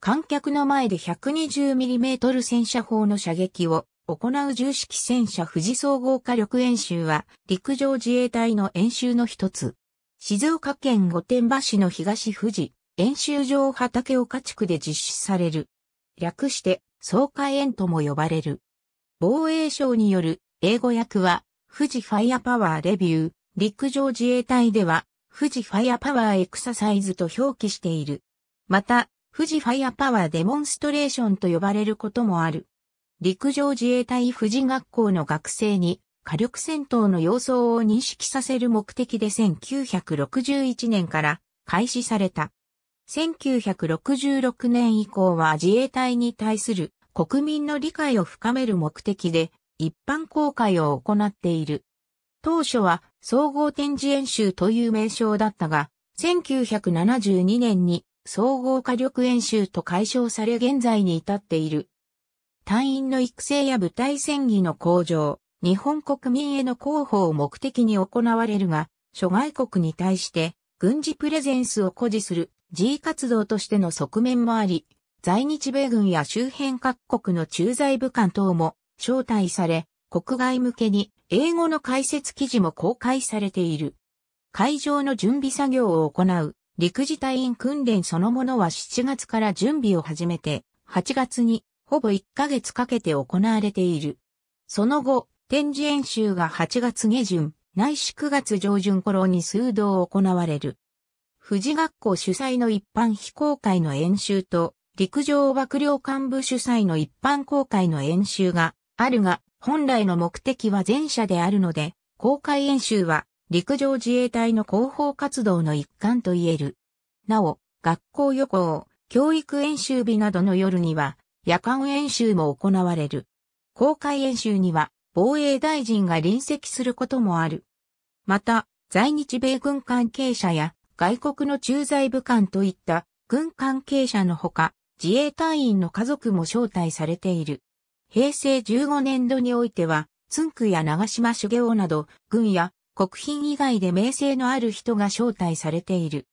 観客の前で 120mm 戦車砲の射撃を行う重式戦車富士総合火力演習は陸上自衛隊の演習の一つ。静岡県御殿場市の東富士演習場畑岡地区で実施される。略して総会演とも呼ばれる。防衛省による英語訳は富士ファイアパワーレビュー、陸上自衛隊では富士ファイアパワーエクササイズと表記している。また、富士ファイアパワーデモンストレーションと呼ばれることもある。陸上自衛隊富士学校の学生に火力戦闘の様相を認識させる目的で1961年から開始された。1966年以降は自衛隊に対する国民の理解を深める目的で一般公開を行っている。当初は総合展示演習という名称だったが、1972年に総合火力演習と解消され現在に至っている。隊員の育成や部隊戦技の向上、日本国民への広報を目的に行われるが、諸外国に対して軍事プレゼンスを誇示する G 活動としての側面もあり、在日米軍や周辺各国の駐在武官等も招待され、国外向けに英語の解説記事も公開されている。会場の準備作業を行う陸自隊員訓練そのものは7月から準備を始めて、8月にほぼ1ヶ月かけて行われている。その後、展示演習が8月下旬、内いし9月上旬頃に数度行われる。富士学校主催の一般非公開の演習と、陸上幕僚幹部主催の一般公開の演習があるが、本来の目的は前者であるので、公開演習は陸上自衛隊の広報活動の一環と言える。なお、学校予行、教育演習日などの夜には、夜間演習も行われる。公開演習には、防衛大臣が臨席することもある。また、在日米軍関係者や外国の駐在武官といった軍関係者のほか、自衛隊員の家族も招待されている。平成15年度においては、つんくや長島茂雄など、軍や国賓以外で名声のある人が招待されている。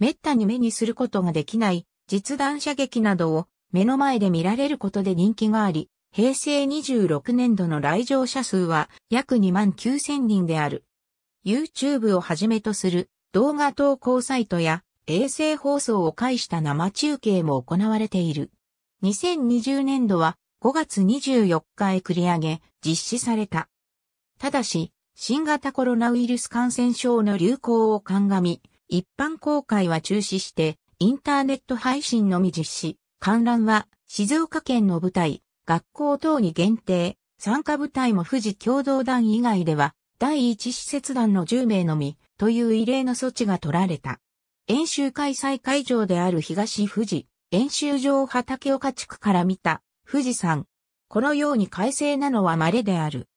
滅多に目にすることができない実弾射撃などを目の前で見られることで人気があり、平成26年度の来場者数は約2万9000人である。YouTube をはじめとする動画投稿サイトや衛星放送を介した生中継も行われている。2020年度は5月24日へ繰り上げ実施された。ただし、新型コロナウイルス感染症の流行を鑑み、一般公開は中止して、インターネット配信のみ実施、観覧は静岡県の部隊、学校等に限定、参加部隊も富士共同団以外では、第一施設団の10名のみ、という異例の措置が取られた。演習開催会場である東富士、演習場畑岡地区から見た、富士山。このように快晴なのは稀である。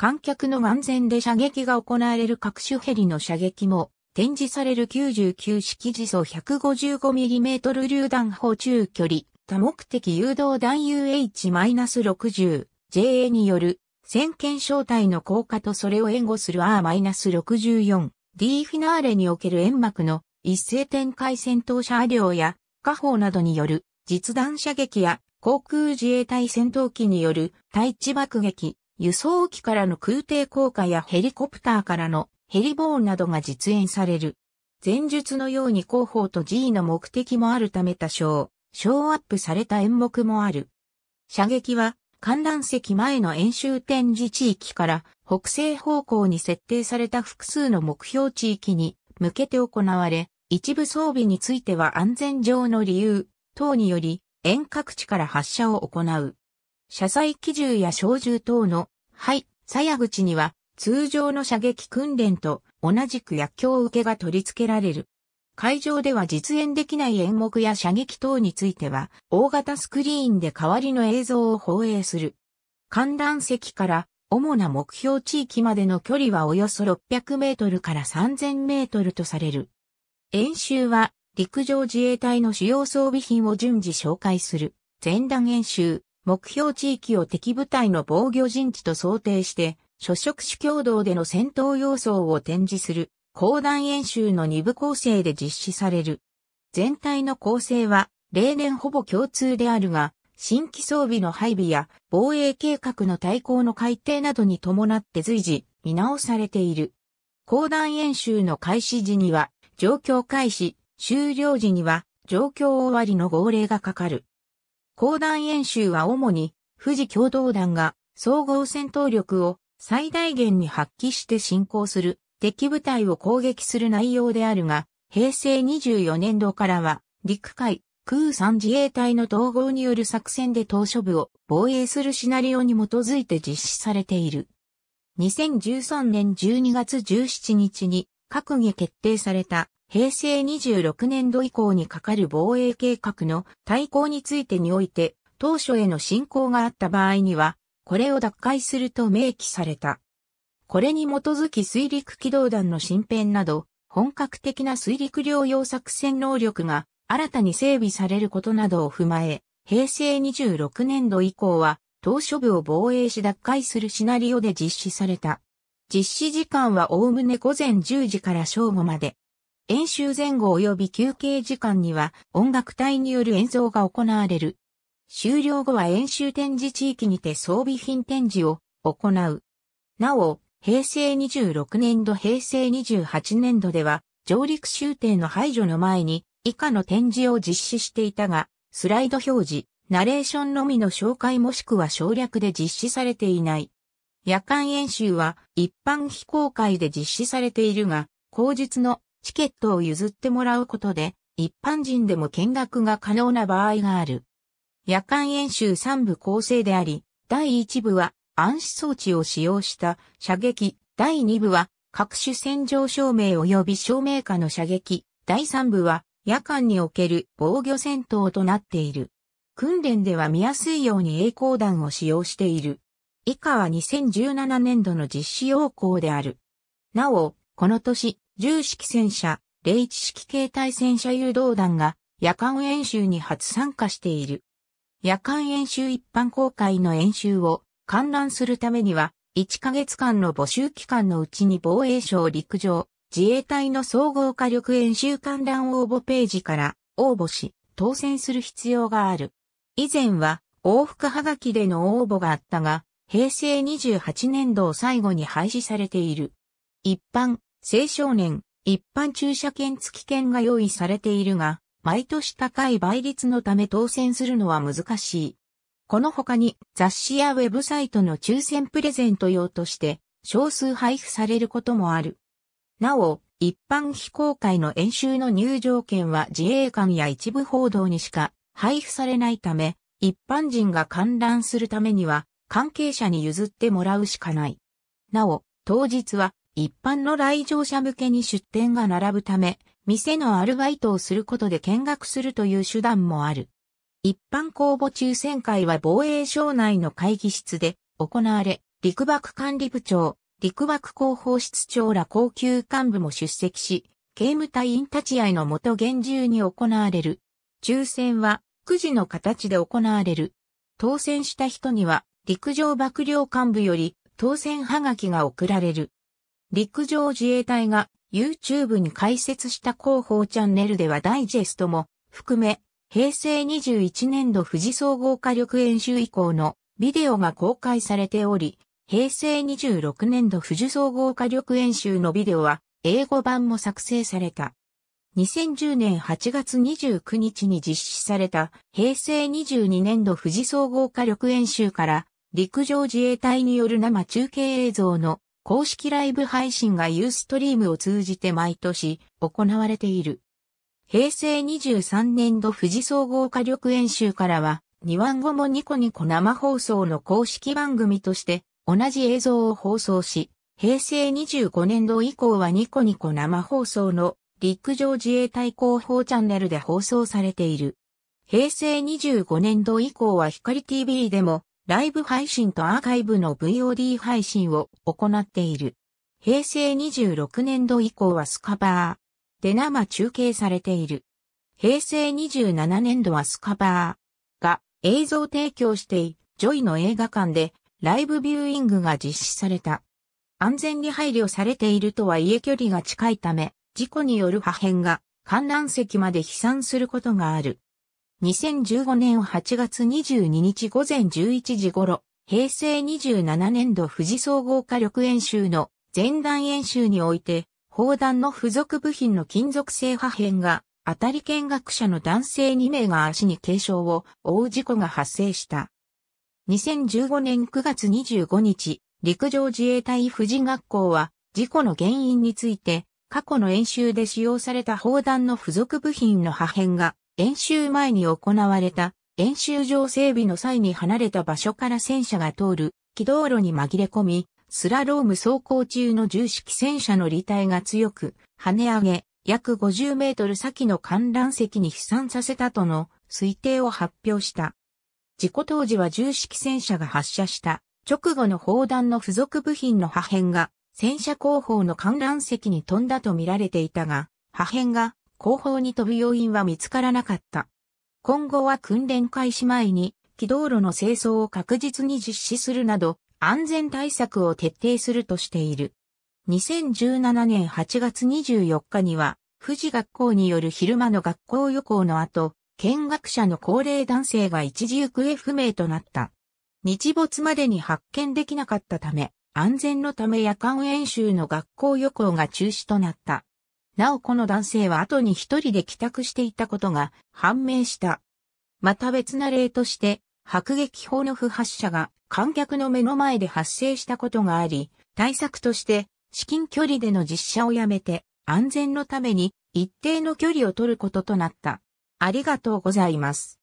観客の安全で射撃が行われる各種ヘリの射撃も展示される99式時速 155mm 榴弾砲中距離多目的誘導弾 UH-60 JA による先見招待の効果とそれを援護する R-64D フィナーレにおける煙幕の一斉展開戦闘車両や火砲などによる実弾射撃や航空自衛隊戦闘機による対地爆撃、輸送機からの空挺降下やヘリコプターからのヘリボーンなどが実演される。前述のように広報と G の目的もあるため多少、ショーアップされた演目もある。射撃は観覧席前の演習展示地域から北西方向に設定された複数の目標地域に向けて行われ、一部装備については安全上の理由等により遠隔地から発射を行う。車載機銃や小銃等の、はい、鞘口には、通常の射撃訓練と同じく薬莢受けが取り付けられる。会場では実演できない演目や射撃等については、大型スクリーンで代わりの映像を放映する。観覧席から主な目標地域までの距離はおよそ600メートルから3000メートルとされる。演習は陸上自衛隊の主要装備品を順次紹介する前段演習、目標地域を敵部隊の防御陣地と想定して、諸職種共同での戦闘要素を展示する、砲弾演習の2部構成で実施される。全体の構成は、例年ほぼ共通であるが、新規装備の配備や防衛計画の対抗の改定などに伴って随時見直されている。砲弾演習の開始時には、状況開始、終了時には、状況終わりの号令がかかる。講談演習は主に富士共同団が総合戦闘力を最大限に発揮して進行する敵部隊を攻撃する内容であるが、平成24年度からは陸海空三自衛隊の統合による作戦で島嶼部を防衛するシナリオに基づいて実施されている。2013年12月17日に閣議決定された平成26年度以降にかかる防衛計画の対抗についてにおいて、当初への進行があった場合には、これを奪回すると明記された。これに基づき水陸機動団の新編など、本格的な水陸両用作戦能力が新たに整備されることなどを踏まえ、平成26年度以降は、当初部を防衛し奪回するシナリオで実施された。実施時間はおおむね午前10時から正午まで、演習前後及び休憩時間には音楽隊による演奏が行われる。終了後は演習展示地域にて装備品展示を行う。なお、平成26年度平成28年度では上陸終点の排除の前に以下の展示を実施していたが、スライド表示、ナレーションのみの紹介もしくは省略で実施されていない。夜間演習は一般非公開で実施されているが、後日のチケットを譲ってもらうことで、一般人でも見学が可能な場合がある。夜間演習3部構成であり、第1部は暗視装置を使用した射撃、第2部は各種戦場照明及び照明下の射撃、第3部は夜間における防御戦闘となっている。訓練では見やすいように栄光弾を使用している。以下は2017年度の実施要項である。なお、この年、重式戦車、零一式形態戦車誘導弾が夜間演習に初参加している。夜間演習一般公開の演習を観覧するためには、1ヶ月間の募集期間のうちに防衛省陸上、自衛隊の総合火力演習観覧応募ページから応募し、当選する必要がある。以前は往復はがきでの応募があったが、平成28年度を最後に廃止されている。一般、青少年、一般駐車券付き券が用意されているが、毎年高い倍率のため当選するのは難しい。この他に雑誌やウェブサイトの抽選プレゼント用として少数配布されることもある。なお、一般非公開の演習の入場券は自衛官や一部報道にしか配布されないため、一般人が観覧するためには関係者に譲ってもらうしかない。なお、当日は一般の来場者向けに出店が並ぶため、店のアルバイトをすることで見学するという手段もある。一般公募抽選会は防衛省内の会議室で行われ、陸幕管理部長、陸幕広報室長ら高級幹部も出席し、刑務隊員立ち会いのもと厳重に行われる。抽選はくじの形で行われる。当選した人には陸上幕僚幹部より当選はがきが送られる。陸上自衛隊が YouTube に開設した広報チャンネルではダイジェストも含め、平成21年度富士総合火力演習以降のビデオが公開されており、平成26年度富士総合火力演習のビデオは英語版も作成された。2010年8月29日に実施された平成22年度富士総合火力演習から陸上自衛隊による生中継映像の公式ライブ配信がユーストリームを通じて毎年行われている。平成23年度富士総合火力演習からは、2番後もニコニコ生放送の公式番組として同じ映像を放送し、平成25年度以降はニコニコ生放送の陸上自衛隊広報チャンネルで放送されている。平成25年度以降は光 TV でもライブ配信とアーカイブの VOD 配信を行っている。平成26年度以降はスカバーで生中継されている。平成27年度はスカバーが映像提供してジョイの映画館でライブビューイングが実施された。安全に配慮されているとはいえ距離が近いため、事故による破片が観覧席まで飛散することがある。2015年8月22日午前11時頃、平成27年度富士総合火力演習の前段演習において、砲弾の付属部品の金属製破片が、当たり見学者の男性2名が足に軽傷を負う事故が発生した。2015年9月25日、陸上自衛隊富士学校は、事故の原因について、過去の演習で使用された砲弾の付属部品の破片が演習前に行われた演習場整備の際に離れた場所から戦車が通る軌道路に紛れ込み、スラローム走行中の重式戦車の履体が強く跳ね上げ、約50メートル先の観覧席に飛散させたとの推定を発表した。事故当時は重式戦車が発射した直後の砲弾の付属部品の破片が戦車後方の観覧席に飛んだと見られていたが、破片が後方に飛ぶ要因は見つからなかった。今後は訓練開始前に、機動路の清掃を確実に実施するなど、安全対策を徹底するとしている。2017年8月24日には、富士学校による昼間の学校予行の後、見学者の高齢男性が一時行方不明となった。日没までに発見できなかったため、安全のため夜間演習の学校予行が中止となった。なおこの男性は後に一人で帰宅していたことが判明した。また別な例として、迫撃砲の不発射が観客の目の前で発生したことがあり、対策として至近距離での実写をやめて安全のために一定の距離を取ることとなった。ありがとうございます。